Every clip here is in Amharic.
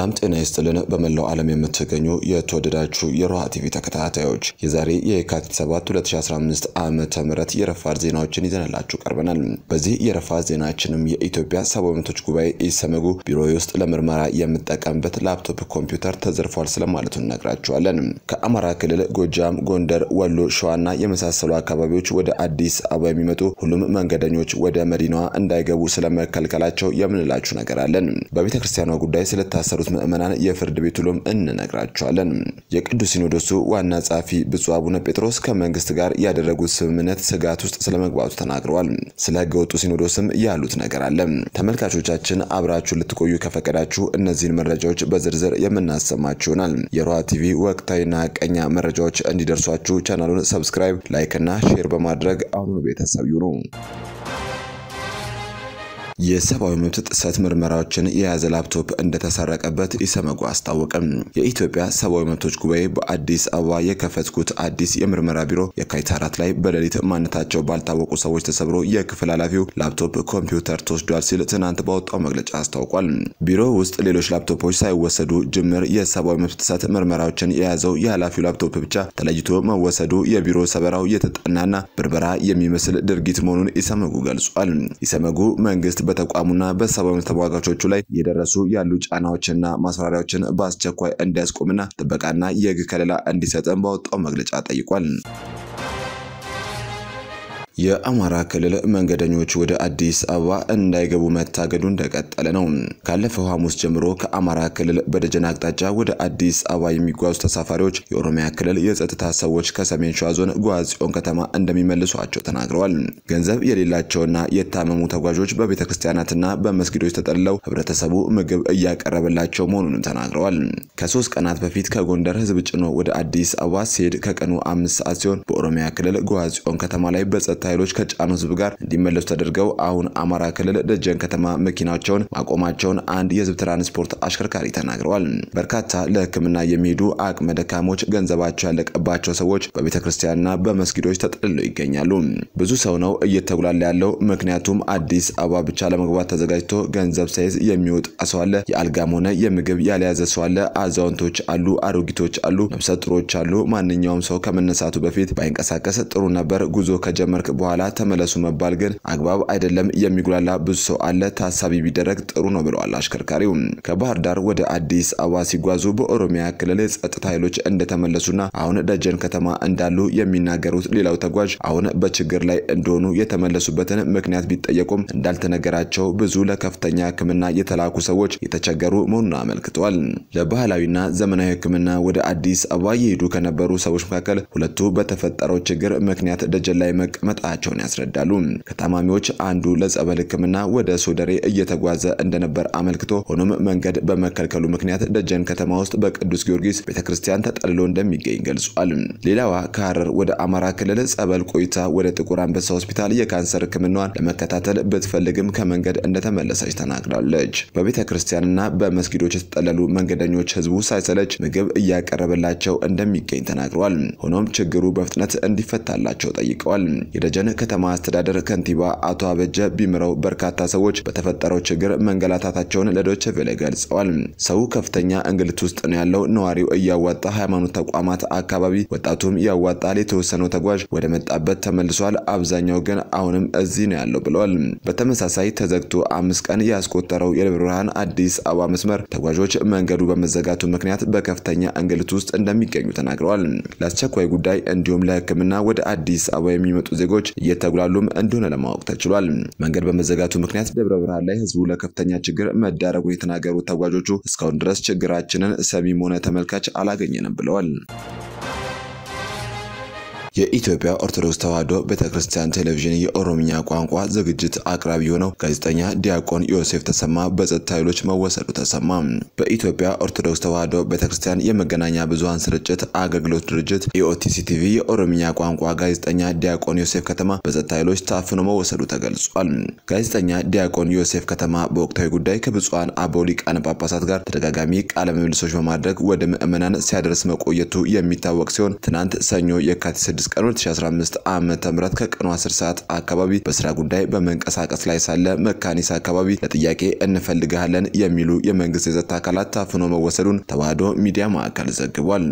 ሰላም ጤና ይስጥልን። በመላው ዓለም የምትገኙ የተወደዳችሁ የሮሃ ቲቪ ተከታታዮች የዛሬ የካቲት 7 2015 ዓ ም የረፋድ ዜናዎችን ይዘንላችሁ ቀርበናል። በዚህ የረፋድ ዜናችንም የኢትዮጵያ ሰብዓዊ መብቶች ጉባኤ ኢሰመጉ ቢሮ ውስጥ ለምርመራ የምጠቀምበት ላፕቶፕ ኮምፒውተር ተዘርፏል ስለማለቱ እነግራችኋለን። ከአማራ ክልል ጎጃም፣ ጎንደር፣ ወሎ፣ ሸዋና የመሳሰሉ አካባቢዎች ወደ አዲስ አበባ የሚመጡ ሁሉም መንገደኞች ወደ መዲናዋ እንዳይገቡ ስለመከልከላቸው የምንላችሁ ነገር አለን። በቤተክርስቲያኗ ጉዳይ ስለታሰሩት ምዕመናን የፍርድ ቤት ውሎም እንነግራቸዋለን። የቅዱስ ሲኖዶሱ ዋና ጸሐፊ ብፁዕ አቡነ ጴጥሮስ ከመንግስት ጋር ያደረጉት ስምምነት ስጋት ውስጥ ስለመግባቱ ተናግረዋል። ስለ ህገወጡ ሲኖዶስም ያሉት ነገር አለ። ተመልካቾቻችን አብራችሁ ልትቆዩ ከፈቀዳችሁ እነዚህን መረጃዎች በዝርዝር የምናሰማችሁ ይሆናል። የሮሃ ቲቪ ወቅታዊና ቀኛ መረጃዎች እንዲደርሷችሁ ቻናሉን ሰብስክራይብ፣ ላይክ እና ሼር በማድረግ አሁኑ ቤተሰብ ይሁኑ። የሰብአዊ መብት ጥሰት ምርመራዎችን የያዘ ላፕቶፕ እንደተሰረቀበት ኢሰመጉ አስታወቀም። የኢትዮጵያ ሰብአዊ መብቶች ጉባኤ በአዲስ አበባ የከፈትኩት አዲስ የምርመራ ቢሮ የካቲት አራት ላይ በሌሊት ማንነታቸው ባልታወቁ ሰዎች ተሰብሮ የክፍል ኃላፊው ላፕቶፕ ኮምፒውተር ተወስዷል ሲል ትናንት ባወጣው መግለጫ አስታውቋል። ቢሮ ውስጥ ሌሎች ላፕቶፖች ሳይወሰዱ ጅምር የሰብአዊ መብት ጥሰት ምርመራዎችን የያዘው የኃላፊው ላፕቶፕ ብቻ ተለይቶ መወሰዱ የቢሮ ሰበራው የተጠናና ብርበራ የሚመስል ድርጊት መሆኑን ኢሰመጉ ገልጿል። ኢሰመጉ መንግስት በተቋሙና በሰብአዊ ተሟጋቾቹ ላይ እየደረሱ ያሉ ጫናዎችና ማስፈራሪያዎችን በአስቸኳይ እንዲያስቆምና ጥበቃና የህግ ከለላ እንዲሰጥም ባወጣው መግለጫ ጠይቋል። የአማራ ክልል መንገደኞች ወደ አዲስ አበባ እንዳይገቡ መታገዱ እንደቀጠለ ነው። ካለፈው ሐሙስ ጀምሮ ከአማራ ክልል በደጀን አቅጣጫ ወደ አዲስ አበባ የሚጓዙ ተሳፋሪዎች የኦሮሚያ ክልል የጸጥታ ሰዎች ከሰሜን ሸዋ ዞን ጎሐጽዮን ከተማ እንደሚመልሷቸው ተናግረዋል። ገንዘብ የሌላቸውና የታመሙ ተጓዦች በቤተ ክርስቲያናትና በመስጊዶች ተጠልለው ህብረተሰቡ ምግብ እያቀረበላቸው መሆኑንም ተናግረዋል። ከሶስት ቀናት በፊት ከጎንደር ህዝብ ጭኖ ወደ አዲስ አበባ ሲሄድ ከቀኑ አምስት ሰዓት ሲሆን በኦሮሚያ ክልል ጎሐጽዮን ከተማ ላይ በጸጥታ ኃይሎች ከጫኑ ህዝብ ጋር እንዲመለሱ ተደርገው አሁን አማራ ክልል ደጀን ከተማ መኪናቸውን ማቆማቸውን አንድ የህዝብ ትራንስፖርት አሽከርካሪ ተናግረዋል። በርካታ ለህክምና የሚሄዱ አቅመ ደካሞች፣ ገንዘባቸው ያለቀባቸው ሰዎች በቤተ ክርስቲያንና በመስጊዶች ተጠልለው ይገኛሉ። ብዙ ሰው ነው እየተጉላላ ያለው። ምክንያቱም አዲስ አበባ ብቻ ለመግባት ተዘጋጅቶ ገንዘብ ሳይዝ የሚወጣ ሰው አለ። የአልጋም ሆነ የምግብ ያልያዘ ሰው አለ። አዛውንቶች አሉ፣ አሮጊቶች አሉ፣ ነፍሰ ጥሮች አሉ። ማንኛውም ሰው ከመነሳቱ በፊት ባይንቀሳቀስ ጥሩ ነበር። ጉዞ ከጀመርክ በኋላ ተመለሱ መባል ግን አግባብ አይደለም። የሚጉላላ ብዙ ሰው አለ። ታሳቢ ቢደረግ ጥሩ ነው ብለዋል አሽከርካሪው። ከባህር ዳር ወደ አዲስ አበባ ሲጓዙ በኦሮሚያ ክልል የጸጥታ ኃይሎች እንደተመለሱና አሁን ደጀን ከተማ እንዳሉ የሚናገሩት ሌላው ተጓዥ አሁን በችግር ላይ እንደሆኑ የተመለሱበትን ምክንያት ቢጠየቁም እንዳልተነገራቸው ብዙ ለከፍተኛ ሕክምና የተላኩ ሰዎች የተቸገሩ መሆኑን አመልክተዋል። ለባህላዊና ዘመናዊ ሕክምና ወደ አዲስ አበባ የሄዱ ከነበሩ ሰዎች መካከል ሁለቱ በተፈጠረው ችግር ምክንያት ደጀን ላይ መቀመጥ መምጣታቸውን ያስረዳሉ። ከታማሚዎች አንዱ ለጸበል ሕክምና ወደ ሶደሬ እየተጓዘ እንደነበር አመልክቶ ሆኖም መንገድ በመከልከሉ ምክንያት ደጀን ከተማ ውስጥ በቅዱስ ጊዮርጊስ ቤተ ክርስቲያን ተጠልሎ እንደሚገኝ ገልጿል። ሌላዋ ከሐረር ወደ አማራ ክልል ጸበል ቆይታ ወደ ጥቁር አንበሳ ሆስፒታል የካንሰር ሕክምናዋን ለመከታተል ብትፈልግም ከመንገድ እንደተመለሰች ተናግራለች። በቤተ ክርስቲያንና በመስጊዶች የተጠለሉ መንገደኞች ህዝቡ ሳይሰለች ምግብ እያቀረበላቸው እንደሚገኝ ተናግረዋል። ሆኖም ችግሩ በፍጥነት እንዲፈታላቸው ጠይቀዋል። ደጀን ከተማ አስተዳደር ከንቲባ አቶ አበጀ ቢምረው በርካታ ሰዎች በተፈጠረው ችግር መንገላታታቸውን ለዶች ቬለ ገልጸዋል። ሰው ከፍተኛ እንግልት ውስጥ ነው ያለው። ነዋሪው እያዋጣ ሃይማኖት ተቋማት አካባቢ፣ ወጣቱም ያዋጣል። የተወሰነው ተጓዥ ወደ መጣበት ተመልሷል። አብዛኛው ግን አሁንም እዚህ ነው ያለው ብለዋል። በተመሳሳይ ተዘግቶ አምስት ቀን ያስቆጠረው የደብረ ብርሃን አዲስ አበባ መስመር ተጓዦች መንገዱ በመዘጋቱ ምክንያት በከፍተኛ እንግልት ውስጥ እንደሚገኙ ተናግረዋል። ለአስቸኳይ ጉዳይ እንዲሁም ለሕክምና ወደ አዲስ አበባ የሚመጡ ዜጎች ነዋሪዎች እየተጉላሉም እንደሆነ ለማወቅ ተችሏል። መንገድ በመዘጋቱ ምክንያት ደብረ ብርሃን ላይ ህዝቡ ለከፍተኛ ችግር መዳረጉን የተናገሩት ተጓዦቹ እስካሁን ድረስ ችግራችንን ሰሚም ሆነ ተመልካች አላገኘንም ብለዋል። የኢትዮጵያ ኦርቶዶክስ ተዋሕዶ ቤተክርስቲያን ቴሌቪዥን የኦሮምኛ ቋንቋ ዝግጅት አቅራቢ የሆነው ጋዜጠኛ ዲያቆን ዮሴፍ ተሰማ በጸጥታ ኃይሎች መወሰዱ ተሰማ። በኢትዮጵያ ኦርቶዶክስ ተዋሕዶ ቤተክርስቲያን የመገናኛ ብዙሃን ስርጭት አገልግሎት ድርጅት የኦቲሲ ቲቪ የኦሮምኛ ቋንቋ ጋዜጠኛ ዲያቆን ዮሴፍ ከተማ በጸጥታ ኃይሎች ታፍኖ መወሰዱ ተገልጿል። ጋዜጠኛ ዲያቆን ዮሴፍ ከተማ በወቅታዊ ጉዳይ ከብፁዓን አበው ሊቃነ ጳጳሳት ጋር ተደጋጋሚ ቃለ ምልልሶች በማድረግ ወደ ምዕመናን ሲያደርስ መቆየቱ የሚታወቅ ሲሆን ትናንት ሰኞ የካቲት 6 ቀን 2015 ዓ ም ከቀኑ 10 ሰዓት አካባቢ በስራ ጉዳይ በመንቀሳቀስ ላይ ሳለ መካኒስ አካባቢ ለጥያቄ እንፈልግሃለን የሚሉ የመንግስት የጸጥታ አካላት ታፍኖ መወሰዱን ተዋህዶ ሚዲያ ማዕከል ዘግቧል።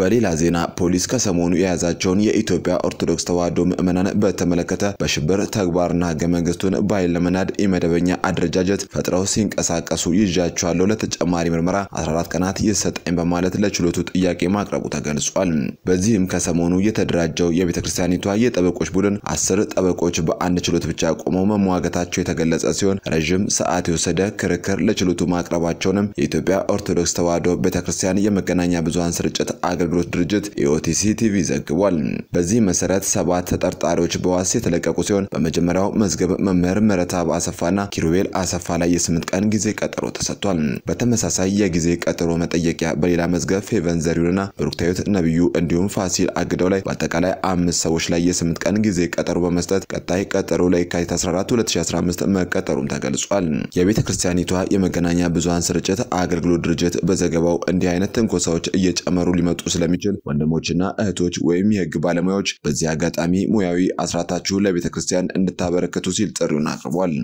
በሌላ ዜና ፖሊስ ከሰሞኑ የያዛቸውን የኢትዮጵያ ኦርቶዶክስ ተዋህዶ ምዕመናን በተመለከተ በሽብር ተግባርና ህገ መንግስቱን በኃይል ለመናድ የመደበኛ አደረጃጀት ፈጥረው ሲንቀሳቀሱ ይዣቸዋለሁ፣ ለተጨማሪ ምርመራ 14 ቀናት ይሰጠኝ በማለት ለችሎቱ ጥያቄ ማቅረቡ ተገልጿል። በዚህም ከሰሞኑ የተደራጀ የተደራጀው የቤተ ክርስቲያኒቷ የጠበቆች ቡድን አስር ጠበቆች በአንድ ችሎት ብቻ ቆመው መሟገታቸው የተገለጸ ሲሆን ረዥም ሰዓት የወሰደ ክርክር ለችሎቱ ማቅረባቸውንም የኢትዮጵያ ኦርቶዶክስ ተዋሕዶ ቤተ ክርስቲያን የመገናኛ ብዙሃን ስርጭት አገልግሎት ድርጅት የኦቲሲ ቲቪ ዘግቧል። በዚህ መሰረት ሰባት ተጠርጣሪዎች በዋስ የተለቀቁ ሲሆን በመጀመሪያው መዝገብ መምህር ምህረተአብ አሰፋና ኪሩቤል አሰፋ ላይ የስምንት ቀን ጊዜ ቀጠሮ ተሰጥቷል። በተመሳሳይ የጊዜ ቀጠሮ መጠየቂያ በሌላ መዝገብ ፌቨን ዘሪሁንና ብሩክታዊት ነብዩ እንዲሁም ፋሲል አግደው ላይ በአጠቃላይ በአጠቃላይ አምስት ሰዎች ላይ የስምንት ቀን ጊዜ ቀጠሮ በመስጠት ቀጣይ ቀጠሮ ለየካቲት 14 2015 መቀጠሩም ተገልጿል። የቤተ ክርስቲያኒቷ የመገናኛ ብዙሃን ስርጭት አገልግሎት ድርጅት በዘገባው እንዲህ አይነት ትንኮሳዎች እየጨመሩ ሊመጡ ስለሚችል ወንድሞችና እህቶች ወይም የህግ ባለሙያዎች በዚህ አጋጣሚ ሙያዊ አስራታችሁ ለቤተ ክርስቲያን እንድታበረክቱ ሲል ጥሪውን አቅርቧል።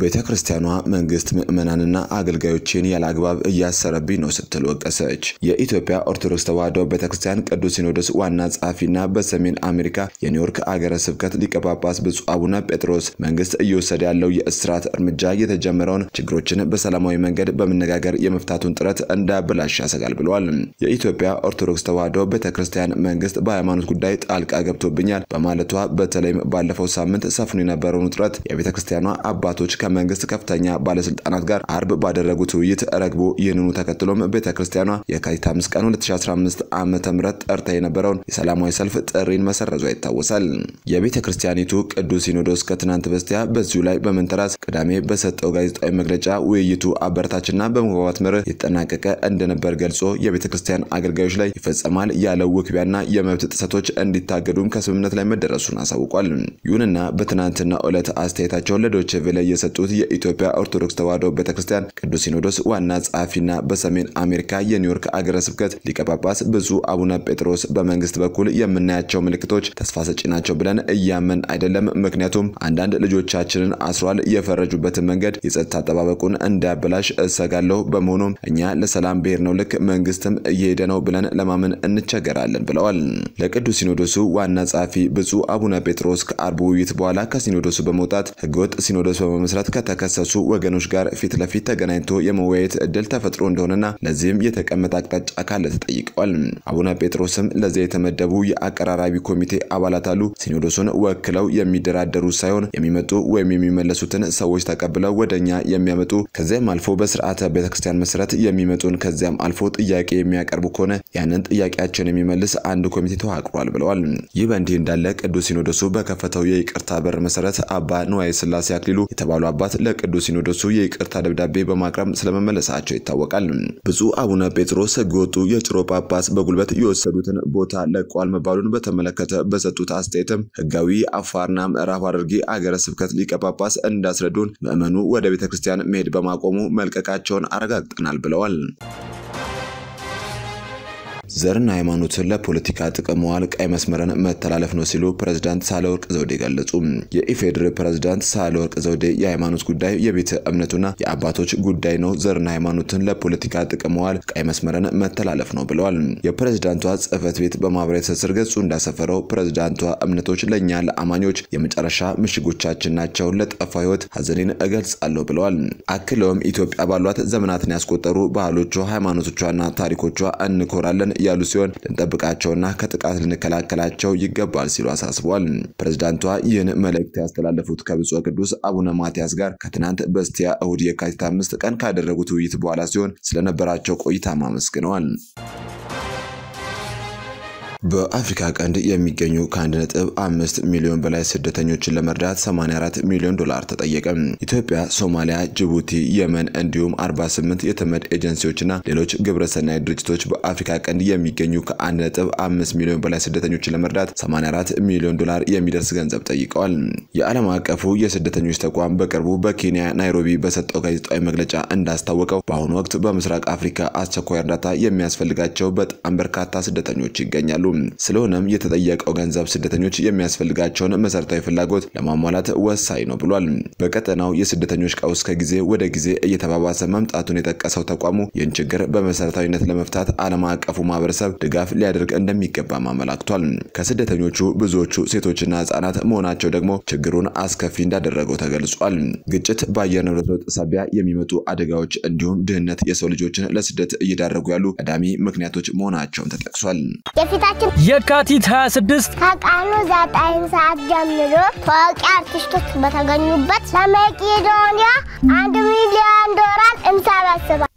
ቤተ ክርስቲያኗ መንግስት ምዕመናንና አገልጋዮችን ያለ አግባብ እያሰረብኝ ነው ስትል ወቀሰች። የኢትዮጵያ ኦርቶዶክስ ተዋሕዶ ቤተ ክርስቲያን ቅዱስ ሲኖዶስ ዋና ጸሐፊና በሰሜን አሜሪካ የኒውዮርክ አገረ ስብከት ሊቀ ጳጳስ ብፁዕ አቡነ ጴጥሮስ መንግስት እየወሰደ ያለው የእስራት እርምጃ የተጀመረውን ችግሮችን በሰላማዊ መንገድ በመነጋገር የመፍታቱን ጥረት እንዳበላሽ ያሰጋል ብለዋል። የኢትዮጵያ ኦርቶዶክስ ተዋሕዶ ቤተ ክርስቲያን መንግስት በሃይማኖት ጉዳይ ጣልቃ ገብቶብኛል በማለቷ በተለይም ባለፈው ሳምንት ሰፍኖ የነበረውን ውጥረት የቤተ ክርስቲያኗ አባቶች ከመንግስት ከፍተኛ ባለስልጣናት ጋር አርብ ባደረጉት ውይይት ረግቦ ይህንኑ ተከትሎም ቤተ ክርስቲያኗ የካቲት 5 ቀን 2015 ዓ ም ጠርታ የነበረውን የሰላማዊ ሰልፍ ጥሪን መሰረዟ ይታወሳል። የቤተ ክርስቲያኒቱ ቅዱስ ሲኖዶስ ከትናንት በስቲያ በዚሁ ላይ በመንተራስ ቅዳሜ በሰጠው ጋዜጣዊ መግለጫ ውይይቱ አበረታችና በመግባባት መርህ የተጠናቀቀ እንደነበር ገልጾ የቤተ ክርስቲያን አገልጋዮች ላይ ይፈጸማል ያለው ውክቢያና የመብት ጥሰቶች እንዲታገዱም ከስምምነት ላይ መደረሱን አሳውቋል። ይሁንና በትናንትና ዕለት አስተያየታቸውን ለዶቼ ቬለ የሰጡት የኢትዮጵያ ኦርቶዶክስ ተዋሕዶ ቤተክርስቲያን ቅዱስ ሲኖዶስ ዋና ጸሐፊና በሰሜን አሜሪካ የኒውዮርክ አገረ ስብከት ሊቀ ጳጳስ ብፁዕ አቡነ ጴጥሮስ በመንግስት በኩል የምናያቸው ምልክቶች ተስፋ ሰጪ ናቸው ብለን እያመን አይደለም። ምክንያቱም አንዳንድ ልጆቻችንን አስሯል። የፈረጁበትን መንገድ የጸጥታ አጠባበቁን እንዳያበላሽ እሰጋለሁ። በመሆኑም እኛ ለሰላም ብሔር ነው ልክ መንግስትም እየሄደ ነው ብለን ለማመን እንቸገራለን ብለዋል። ለቅዱስ ሲኖዶሱ ዋና ጸሐፊ ብፁዕ አቡነ ጴጥሮስ ከአርብ ውይይት በኋላ ከሲኖዶሱ በመውጣት ህገወጥ ሲኖዶስ በመመስረት በመስራት ከተከሰሱ ወገኖች ጋር ፊት ለፊት ተገናኝቶ የመወያየት እድል ተፈጥሮ እንደሆነና ለዚህም የተቀመጠ አቅጣጫ ካለ ተጠይቀዋል። አቡነ ጴጥሮስም ለዚያ የተመደቡ የአቀራራቢ ኮሚቴ አባላት አሉ። ሲኖዶሱን ወክለው የሚደራደሩ ሳይሆን የሚመጡ ወይም የሚመለሱትን ሰዎች ተቀብለው ወደ እኛ የሚያመጡ ከዚያም አልፎ በስርዓተ ቤተክርስቲያን መሰረት የሚመጡን ከዚያም አልፎ ጥያቄ የሚያቀርቡ ከሆነ ያንን ጥያቄያቸውን የሚመልስ አንድ ኮሚቴ ተዋቅሯል ብለዋል። ይህ በእንዲህ እንዳለ ቅዱስ ሲኖዶሱ በከፈተው የይቅርታ በር መሰረት አባ ንዋየ ስላሴ አክሊሉ የተባሉ አባት ለቅዱስ ሲኖዶሱ የይቅርታ ደብዳቤ በማቅረብ ስለመመለሳቸው ይታወቃል። ብፁዕ አቡነ ጴጥሮስ ህገወጡ የጭሮ ጳጳስ በጉልበት የወሰዱትን ቦታ ለቋል መባሉን በተመለከተ በሰጡት አስተያየትም ህጋዊ አፋርና ምዕራብ አድርጌ አገረ ስብከት ሊቀ ጳጳስ እንዳስረዱን ምዕመኑ ወደ ቤተ ክርስቲያን መሄድ በማቆሙ መልቀቃቸውን አረጋግጠናል ብለዋል። ዘርን ሃይማኖትን ለፖለቲካ ጥቅም መዋል ቀይ መስመርን መተላለፍ ነው ሲሉ ፕሬዝዳንት ሳህለወርቅ ዘውዴ ገለጹ። የኢፌዴሪ ፕሬዝዳንት ሳህለወርቅ ዘውዴ የሃይማኖት ጉዳይ የቤተ እምነቱና የአባቶች ጉዳይ ነው፣ ዘርና ሃይማኖትን ለፖለቲካ ጥቅም መዋል ቀይ መስመርን መተላለፍ ነው ብለዋል። የፕሬዝዳንቷ ጽህፈት ቤት በማህበራዊ ትስስር ገጹ እንዳሰፈረው ፕሬዝዳንቷ እምነቶች ለእኛ ለአማኞች የመጨረሻ ምሽጎቻችን ናቸው፣ ለጠፋ ህይወት ሀዘኔን እገልጻለሁ ብለዋል። አክለውም ኢትዮጵያ ባሏት ዘመናትን ያስቆጠሩ ባህሎቿ፣ ሃይማኖቶቿና ታሪኮቿ እንኮራለን እያሉ ሲሆን ልንጠብቃቸውና ከጥቃት ልንከላከላቸው ይገባል ሲሉ አሳስቧል። ፕሬዚዳንቷ ይህን መልእክት ያስተላለፉት ከብፁዕ ቅዱስ አቡነ ማትያስ ጋር ከትናንት በስቲያ እሁድ የካቲት አምስት ቀን ካደረጉት ውይይት በኋላ ሲሆን ስለነበራቸው ቆይታ አመስግነዋል። በአፍሪካ ቀንድ የሚገኙ ከ1.5 ሚሊዮን በላይ ስደተኞችን ለመርዳት 84 ሚሊዮን ዶላር ተጠየቀ። ኢትዮጵያ፣ ሶማሊያ፣ ጅቡቲ፣ የመን እንዲሁም 48 የተመድ ኤጀንሲዎችና ሌሎች ግብረሰናይ ድርጅቶች በአፍሪካ ቀንድ የሚገኙ ከ1.5 ሚሊዮን በላይ ስደተኞችን ለመርዳት 84 ሚሊዮን ዶላር የሚደርስ ገንዘብ ጠይቀዋል። የዓለም አቀፉ የስደተኞች ተቋም በቅርቡ በኬንያ ናይሮቢ በሰጠው ጋዜጣዊ መግለጫ እንዳስታወቀው በአሁኑ ወቅት በምስራቅ አፍሪካ አስቸኳይ እርዳታ የሚያስፈልጋቸው በጣም በርካታ ስደተኞች ይገኛሉ። ስለሆነም የተጠየቀው ገንዘብ ስደተኞች የሚያስፈልጋቸውን መሰረታዊ ፍላጎት ለማሟላት ወሳኝ ነው ብሏል። በቀጠናው የስደተኞች ቀውስ ከጊዜ ወደ ጊዜ እየተባባሰ መምጣቱን የጠቀሰው ተቋሙ ይህን ችግር በመሰረታዊነት ለመፍታት ዓለም አቀፉ ማህበረሰብ ድጋፍ ሊያደርግ እንደሚገባም አመላክቷል። ከስደተኞቹ ብዙዎቹ ሴቶችና ህጻናት መሆናቸው ደግሞ ችግሩን አስከፊ እንዳደረገው ተገልጿል። ግጭት፣ በአየር ንብረት ለውጥ ሳቢያ የሚመጡ አደጋዎች እንዲሁም ድህነት የሰው ልጆችን ለስደት እየዳረጉ ያሉ ቀዳሚ ምክንያቶች መሆናቸውን ተጠቅሷል። ፕሮግራማችን የካቲት 26 ከቀኑ 9 ሰዓት ጀምሮ ታዋቂ አርቲስቶች በተገኙበት ለመቄዶንያ አንድ ሚሊዮን ዶላር እንሰራ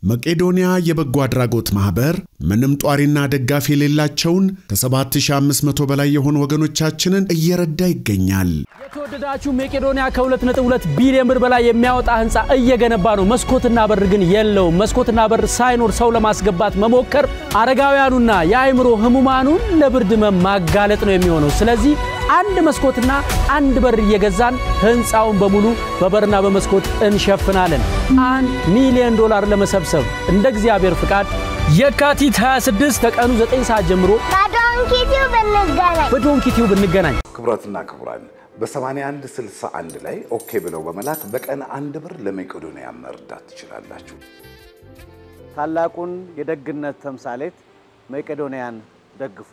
መቄዶንያ የበጎ አድራጎት ማኅበር ምንም ጧሪና ደጋፊ የሌላቸውን ከ7500 በላይ የሆኑ ወገኖቻችንን እየረዳ ይገኛል። የተወደዳችሁ መቄዶንያ ከ2.2 ቢሊዮን ብር በላይ የሚያወጣ ህንፃ እየገነባ ነው። መስኮትና በር ግን የለውም። መስኮትና በር ሳይኖር ሰው ለማስገባት መሞከር አረጋውያኑና የአእምሮ ህሙማኑን ለብርድ ማጋለጥ ነው የሚሆነው። ስለዚህ አንድ መስኮትና አንድ በር እየገዛን ህንፃውን በሙሉ በበርና በመስኮት እንሸፍናለን። አንድ ሚሊዮን ዶላር ለመሰብሰብ እንደ እግዚአብሔር ፍቃድ የካቲት 26 ተቀኑ 9 ሰዓት ጀምሮ በዶንኪቲው ብንገናኝ በዶንኪቲው ብንገናኝ። ክቡራትና ክቡራን በ8161 ላይ ኦኬ ብለው በመላክ በቀን አንድ ብር ለመቄዶንያ መርዳት ትችላላችሁ። ታላቁን የደግነት ተምሳሌት መቄዶንያን ደግፉ።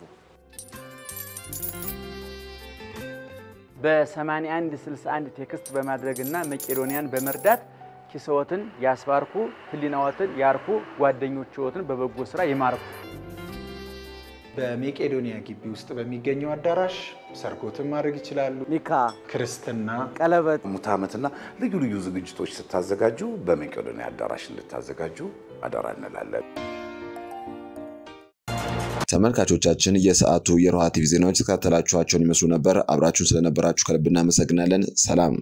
በ8161 ቴክስት በማድረግና መቄዶንያን በመርዳት ኪሶትን ያስባርኩ፣ ህሊናዎትን ያርኩ፣ ጓደኞችዎትን በበጎ ስራ ይማርኩ። በመቄዶንያ ግቢ ውስጥ በሚገኘው አዳራሽ ሰርጎትን ማድረግ ይችላሉ። ኒካ፣ ክርስትና፣ ቀለበት፣ ሙት ዓመትና ልዩ ልዩ ዝግጅቶች ስታዘጋጁ በመቄዶንያ አዳራሽ እንድታዘጋጁ አደራ እንላለን። ተመልካቾቻችን የሰዓቱ የሮሃ ቲቪ ዜናዎች የተከታተላችኋቸውን ይመስሉ ነበር። አብራችሁን ስለነበራችሁ ከልብ እናመሰግናለን። ሰላም